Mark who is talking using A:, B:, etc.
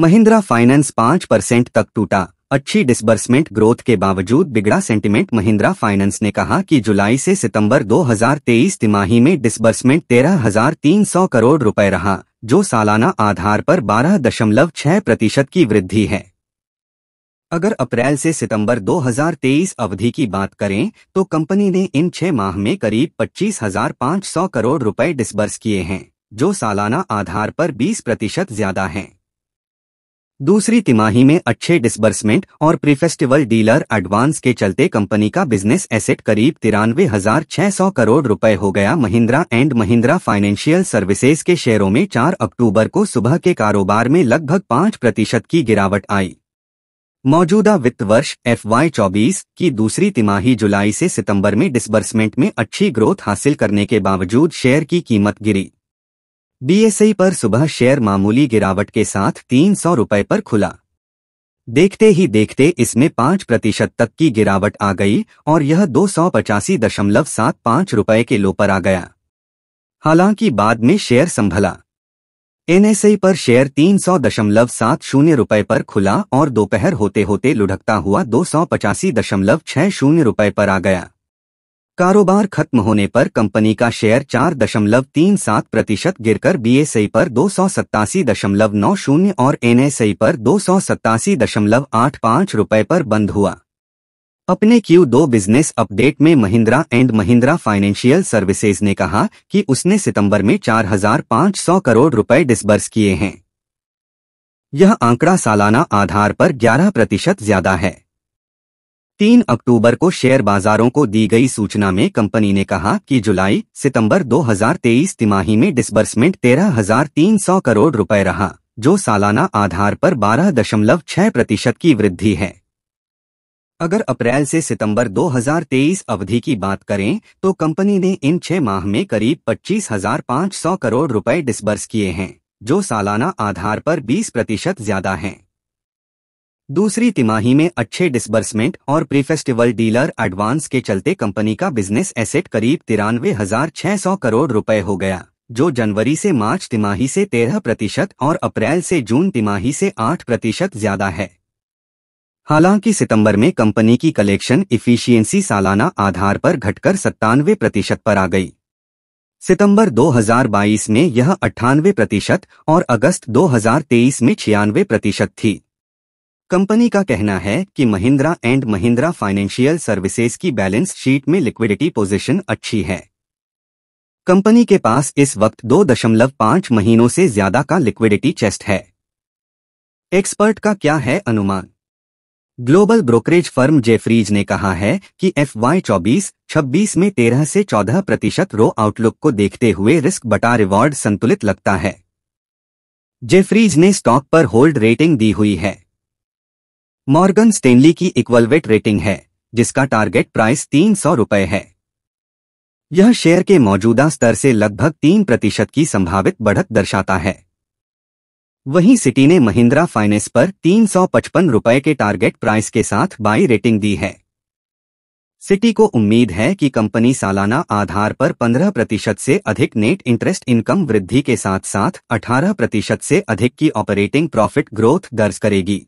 A: Mahindra finance पाँच percent तक टूटा अच्छी डिसबर्समेंट ग्रोथ के बावजूद बिगड़ा सेंटीमेंट महिंद्रा फाइनेंस ने कहा कि जुलाई से सितंबर 2023 तिमाही में डिसबर्समेंट 13,300 करोड़ रुपए रहा जो सालाना आधार पर 12.6 प्रतिशत की वृद्धि है अगर अप्रैल से सितंबर 2023 अवधि की बात करें तो कंपनी ने इन छह माह में करीब 25,500 करोड़ रुपए डिसबर्स किए हैं जो सालाना आधार पर 20 प्रतिशत ज्यादा है दूसरी तिमाही में अच्छे डिसबर्समेंट और प्रीफेस्टिवल डीलर एडवांस के चलते कंपनी का बिजनेस एसेट करीब तिरानवे हजार छह सौ करोड़ रुपए हो गया Mahindra and Mahindra financial services के शेयरों में 4 अक्टूबर को सुबह के कारोबार में लगभग 5 प्रतिशत की गिरावट आई मौजूदा वित्त वर्ष एफ वाई चौबीस की दूसरी तिमाही जुलाई से सितंबर में डिसबर्समेंट में अच्छी ग्रोथ हासिल करने के बावजूद शेयर की कीमत गिरी बीएसई पर सुबह शेयर मामूली गिरावट के साथ तीन सौ रुपये पर खुला देखते ही देखते इसमें पांच प्रतिशत तक की गिरावट आ गई और यह दो सौ पचासी दशमलव सात पांच रुपये के लो पर आ गया हालांकि बाद में शेयर संभला एनएसई पर शेयर तीन सौ दशमलव सात शून्य रुपये पर खुला और दोपहर होते होते लुढ़कता हुआ दो सौ पचासी दशमलव छह शून्य रुपये पर आ गया कारोबार खत्म होने पर कंपनी का शेयर चार दशमलव तीन सात प्रतिशत गिरकर बीएसई पर दो सौ सत्तासी दशमलव नौ शून्य और एनएसई पर दो सौ सत्तासी दशमलव आठ पाँच रुपये पर बंद हुआ अपने क्यू दो बिजनेस अपडेट में Mahindra and Mahindra financial services ने कहा कि उसने सितंबर में 4,500 करोड़ रुपए डिसबर्स किए हैं यह आंकड़ा सालाना आधार पर 11 प्रतिशत ज्यादा है तीन अक्टूबर को शेयर बाजारों को दी गई सूचना में कंपनी ने कहा कि जुलाई सितंबर 2023 तिमाही में डिसबर्समेंट 13,300 करोड़ रुपए रहा जो सालाना आधार पर 12.6 प्रतिशत की वृद्धि है अगर अप्रैल से सितंबर 2023 अवधि की बात करें तो कंपनी ने इन छह माह में करीब 25,500 करोड़ रुपए डिसबर्स किए हैं जो सालाना आधार पर 20 प्रतिशत ज्यादा हैं दूसरी तिमाही में अच्छे डिसबर्समेंट और प्री फेस्टिवल डीलर एडवांस के चलते कंपनी का बिजनेस एसेट करीब तिरानवे हजार छह सौ करोड़ रुपए हो गया जो जनवरी से मार्च तिमाही से तेरह प्रतिशत और अप्रैल से जून तिमाही से आठ प्रतिशत ज्यादा है हालांकि सितंबर में कंपनी की कलेक्शन इफिशियंसी सालाना आधार पर घटकर सत्तानवे प्रतिशत पर आ गई सितंबर 2022 में यह अट्ठानवे प्रतिशत और अगस्त 2023 में छियानवे प्रतिशत थी कंपनी का कहना है कि Mahindra and Mahindra financial services की बैलेंस शीट में लिक्विडिटी पोजीशन अच्छी है कंपनी के पास इस वक्त 2.5 महीनों से ज्यादा का लिक्विडिटी चेस्ट है एक्सपर्ट का क्या है अनुमान ग्लोबल ब्रोकरेज फर्म जेफ्रीज ने कहा है कि एफ वाई चौबीस छब्बीस में 13 से 14 प्रतिशत रो आउटलुक को देखते हुए रिस्क बटा रिवॉर्ड संतुलित लगता है जेफ्रीज ने स्टॉक पर होल्ड रेटिंग दी हुई है मॉर्गन स्टेनली की इक्वलवेट रेटिंग है जिसका टारगेट प्राइस तीन सौ है यह शेयर के मौजूदा स्तर से लगभग तीन प्रतिशत की संभावित बढ़त दर्शाता है वहीं सिटी ने महिंद्रा फाइनेंस पर तीन सौ पचपन रुपये के टारगेट प्राइस के साथ बाई रेटिंग दी है सिटी को उम्मीद है कि कंपनी सालाना आधार पर 15 प्रतिशत से अधिक नेट इंटरेस्ट इनकम वृद्धि के साथ साथ 18 प्रतिशत से अधिक की ऑपरेटिंग प्रॉफिट ग्रोथ दर्ज करेगी